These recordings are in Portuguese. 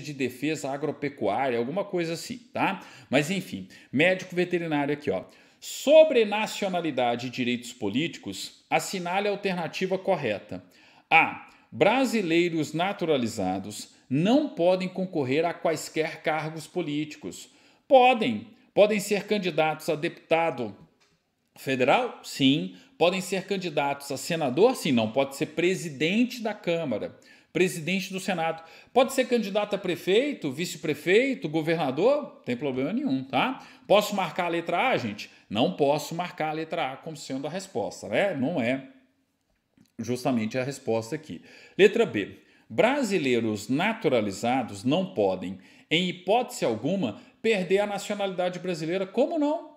de defesa agropecuária, alguma coisa assim, tá? Mas enfim, médico veterinário aqui, ó. Sobre nacionalidade e direitos políticos, assinale a alternativa correta. A. Brasileiros naturalizados não podem concorrer a quaisquer cargos políticos. Podem, podem ser candidatos a deputado federal? Sim. Podem ser candidatos a senador? Sim, não pode ser presidente da Câmara presidente do Senado. Pode ser candidato a prefeito, vice-prefeito, governador, tem problema nenhum, tá? Posso marcar a letra A, gente? Não posso marcar a letra A como sendo a resposta, né? Não é justamente a resposta aqui. Letra B. Brasileiros naturalizados não podem, em hipótese alguma, perder a nacionalidade brasileira. Como não?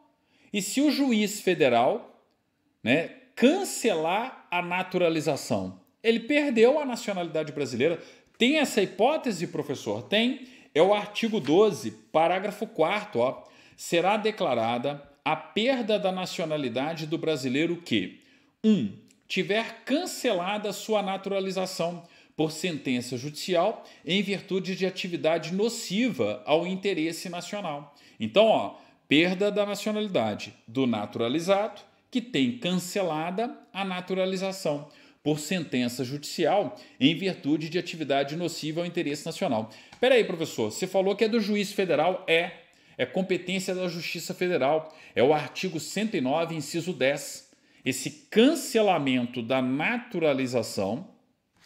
E se o juiz federal né, cancelar a naturalização? Ele perdeu a nacionalidade brasileira. Tem essa hipótese, professor? Tem. É o artigo 12, parágrafo 4 ó. Será declarada a perda da nacionalidade do brasileiro que 1. Um, tiver cancelada sua naturalização por sentença judicial em virtude de atividade nociva ao interesse nacional. Então, ó, perda da nacionalidade do naturalizado que tem cancelada a naturalização por sentença judicial em virtude de atividade nociva ao interesse nacional. Peraí, professor, você falou que é do juiz federal? É. É competência da Justiça Federal. É o artigo 109, inciso 10. Esse cancelamento da naturalização,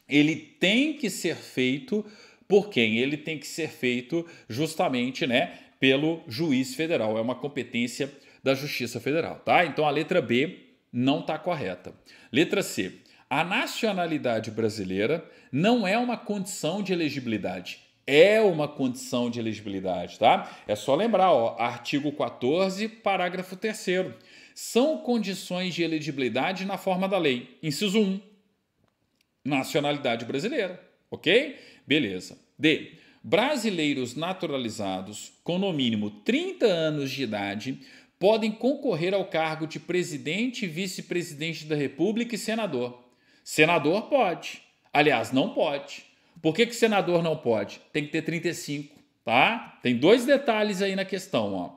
ele tem que ser feito por quem? Ele tem que ser feito justamente, né, pelo juiz federal. É uma competência da Justiça Federal, tá? Então a letra B não está correta. Letra C. A nacionalidade brasileira não é uma condição de elegibilidade, é uma condição de elegibilidade, tá? É só lembrar, ó, artigo 14, parágrafo 3 são condições de elegibilidade na forma da lei. Inciso 1. Nacionalidade brasileira, OK? Beleza. D. Brasileiros naturalizados com no mínimo 30 anos de idade podem concorrer ao cargo de presidente, vice-presidente da República e senador. Senador pode. Aliás, não pode. Por que, que senador não pode? Tem que ter 35, tá? Tem dois detalhes aí na questão, ó.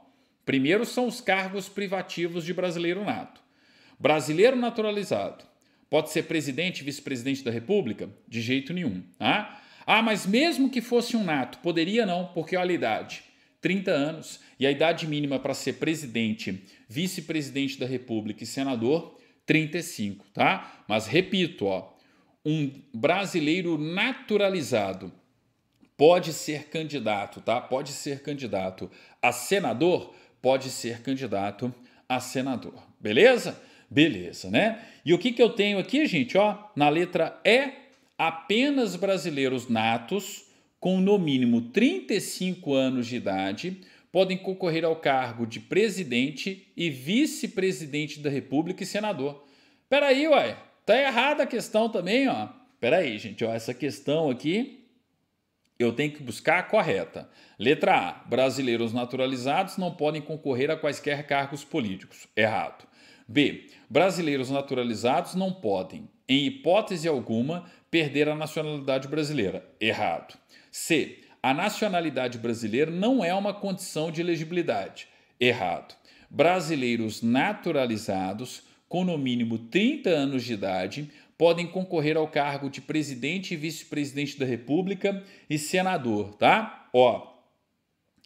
Primeiro são os cargos privativos de brasileiro nato. Brasileiro naturalizado pode ser presidente e vice-presidente da República? De jeito nenhum, tá? Ah, mas mesmo que fosse um nato, poderia não, porque olha a idade. 30 anos e a idade mínima para ser presidente, vice-presidente da República e senador 35, tá? Mas repito, ó, um brasileiro naturalizado pode ser candidato, tá? Pode ser candidato a senador, pode ser candidato a senador. Beleza? Beleza, né? E o que, que eu tenho aqui, gente? Ó, na letra E, apenas brasileiros natos com no mínimo 35 anos de idade podem concorrer ao cargo de presidente e vice-presidente da República e senador. Peraí, ué, tá errada a questão também, ó. Peraí, gente, ó, essa questão aqui eu tenho que buscar a correta. Letra A: brasileiros naturalizados não podem concorrer a quaisquer cargos políticos. Errado. B: brasileiros naturalizados não podem, em hipótese alguma, perder a nacionalidade brasileira. Errado. C. A nacionalidade brasileira não é uma condição de elegibilidade. Errado. Brasileiros naturalizados, com no mínimo 30 anos de idade, podem concorrer ao cargo de presidente e vice-presidente da República e senador, tá? Ó,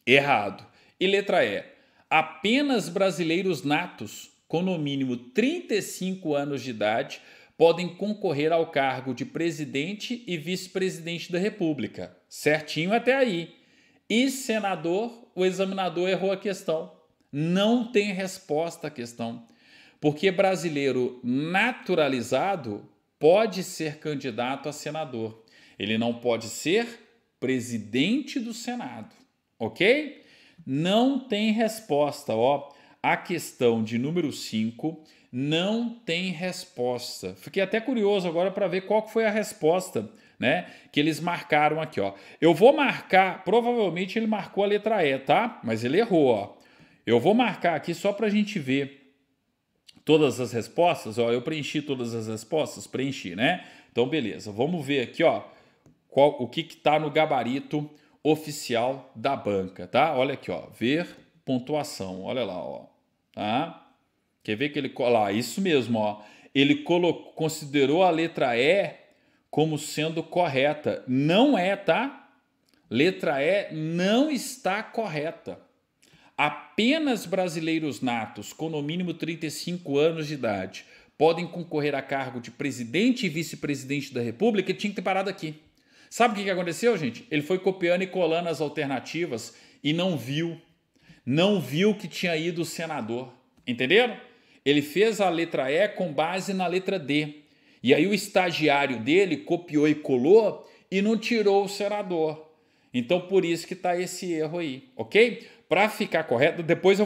errado. E letra E. Apenas brasileiros natos, com no mínimo 35 anos de idade, podem concorrer ao cargo de presidente e vice-presidente da República. Certinho até aí. E senador, o examinador errou a questão. Não tem resposta à questão. Porque brasileiro naturalizado pode ser candidato a senador. Ele não pode ser presidente do Senado, ok? Não tem resposta, ó. A questão de número 5 não tem resposta. Fiquei até curioso agora para ver qual foi a resposta né? Que eles marcaram aqui, ó. Eu vou marcar, provavelmente ele marcou a letra E, tá? Mas ele errou, ó. Eu vou marcar aqui só para a gente ver todas as respostas, ó. Eu preenchi todas as respostas, preenchi, né? Então, beleza. Vamos ver aqui, ó, qual, o que que tá no gabarito oficial da banca, tá? Olha aqui, ó. Ver pontuação, olha lá, ó. Tá? Quer ver que ele... Lá, isso mesmo, ó. Ele colocou, considerou a letra E como sendo correta. Não é, tá? Letra E não está correta. Apenas brasileiros natos com no mínimo 35 anos de idade podem concorrer a cargo de presidente e vice-presidente da República e tinha que ter parado aqui. Sabe o que aconteceu, gente? Ele foi copiando e colando as alternativas e não viu. Não viu que tinha ido o senador. Entenderam? Ele fez a letra E com base na letra D. E aí o estagiário dele copiou e colou e não tirou o senador. Então por isso que está esse erro aí, ok? Para ficar correto, depois eu